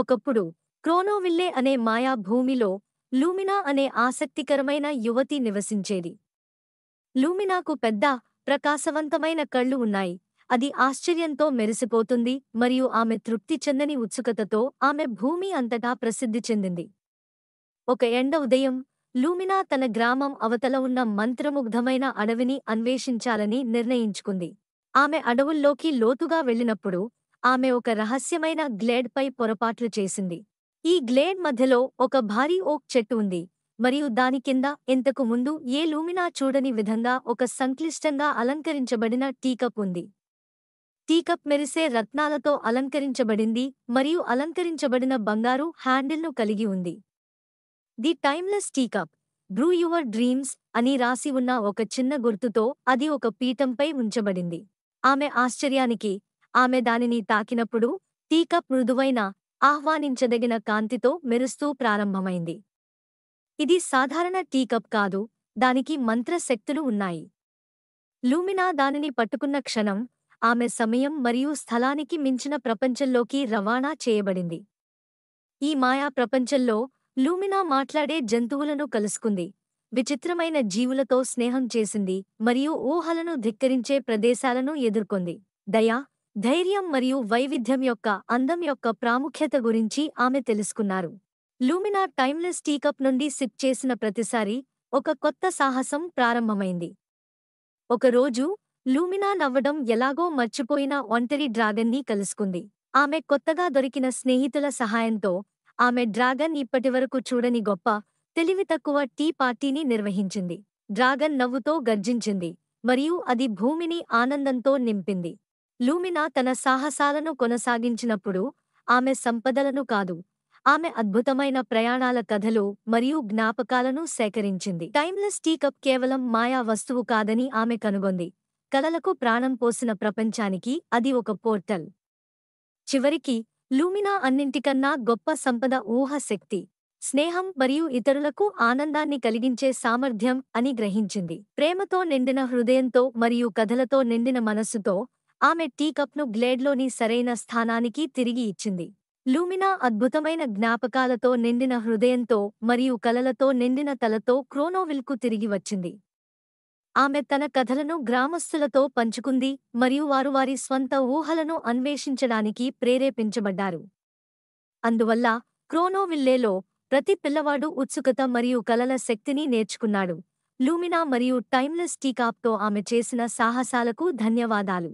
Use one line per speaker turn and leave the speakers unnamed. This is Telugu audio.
ఒకప్పుడు క్రోనోవిల్లే అనే మాయా భూమిలో లూమినా అనే ఆసక్తికరమైన యువతి నివసించేది లూమినాకు పెద్ద ప్రకాశవంతమైన కళ్ళు ఉన్నాయి అది ఆశ్చర్యంతో మెరిసిపోతుంది మరియు ఆమె తృప్తి చెందని ఉత్సుకతతో ఆమె భూమి అంతటా ప్రసిద్ధి చెందింది ఒక ఎండ ఉదయం లూమినా తన గ్రామం అవతల ఉన్న మంత్రముగ్ధమైన అడవిని అన్వేషించాలని నిర్ణయించుకుంది ఆమె అడవుల్లోకి లోతుగా వెళ్ళినప్పుడు ఆమె ఒక రహస్యమైన గ్లేడ్పై పొరపాట్లు చేసింది ఈ గ్లేడ్ మధ్యలో ఒక భారీ ఓక్ చెట్టు ఉంది మరియు దాని కింద ఇంతకు ముందు ఏ లూమినా చూడని విధంగా ఒక సంక్లిష్టంగా అలంకరించబడిన టీకప్ ఉంది టీకప్ మెరిసే రత్నాలతో అలంకరించబడింది మరియు అలంకరించబడిన బంగారు హ్యాండిల్ను కలిగి ఉంది the timeless teacup brew your dreams అని రాసి ఉన్న ఒక చిన్న గుర్తుతో అది ఒక పీఠంపై ఉంచబడింది ఆమె ఆశ్చర్యానికి ఆమె దానిని తాకినప్పుడు తీక మృదువైన ఆహ్వానించదగిన కాంతితో మెరుస్తూ ప్రారంభమైంది ఇది సాధారణ టీకప్ కాదు దానికి మంత్రశక్తులు ఉన్నాయి లూమినా దానిని పట్టుకున్న క్షణం ఆమె సమయం మరియు స్థలానికి మించిన ప్రపంచంలోకి రవాణా చేయబడింది ఈ మాయా ప్రపంచంలో లూమినా మాట్లాడే జంతువులను కలుసుకుంది విచిత్రమైన జీవులతో స్నేహం చేసింది మరియు ఊహలను ధిక్కరించే ప్రదేశాలను ఎదుర్కొంది దయా ధైర్యం మరియు వైవిధ్యం యొక్క అందం యొక్క ప్రాముఖ్యత గురించి ఆమె తెలుసుకున్నారు లూమినా టైమ్లెస్ టీకప్ నుండి సిప్ చేసిన ప్రతిసారి ఒక కొత్త సాహసం ప్రారంభమైంది ఒకరోజు లూమినా నవ్వడం ఎలాగో మర్చిపోయిన ఒంటరి డ్రాగన్ని కలుసుకుంది ఆమె కొత్తగా దొరికిన స్నేహితుల సహాయంతో ఆమె డ్రాగన్ ఇప్పటివరకు చూడని గొప్ప తెలివి తక్కువ టీ పార్టీని నిర్వహించింది డ్రాగన్ నవ్వుతో గర్జించింది మరియు అది భూమిని ఆనందంతో నింపింది లూమినా తన సాహసాలను కొనసాగించినప్పుడు ఆమె సంపదలను కాదు ఆమె అద్భుతమైన ప్రయాణాల కథలు మరియు జ్ఞాపకాలను సేకరించింది టైమ్లెస్ టీకప్ కేవలం మాయా వస్తువు కాదని ఆమె కనుగొంది కలలకు ప్రాణం పోసిన ప్రపంచానికి అది ఒక పోర్టల్ చివరికి లూమినా అన్నింటికన్నా గొప్ప సంపద ఊహ శక్తి స్నేహం మరియు ఇతరులకు ఆనందాన్ని కలిగించే సామర్థ్యం అని గ్రహించింది ప్రేమతో నిండిన హృదయంతో మరియు కథలతో నిండిన మనస్సుతో ఆమె టీకప్ను గ్లేడ్లోని సరైన స్థానానికి తిరిగి ఇచ్చింది లూమినా అద్భుతమైన జ్ఞాపకాలతో నిండిన హృదయంతో మరియు కలలతో నిండిన తలతో క్రోనోవిల్కు తిరిగి వచ్చింది ఆమె తన కథలను గ్రామస్తులతో పంచుకుంది మరియు వారు వారి స్వంత ఊహలను అన్వేషించడానికి ప్రేరేపించబడ్డారు అందువల్ల క్రోనోవిల్లేలో ప్రతి పిల్లవాడు ఉత్సుకత మరియు కలల శక్తిని నేర్చుకున్నాడు లూమినా మరియు టైమ్లెస్ టీకాప్తో ఆమె చేసిన సాహసాలకు ధన్యవాదాలు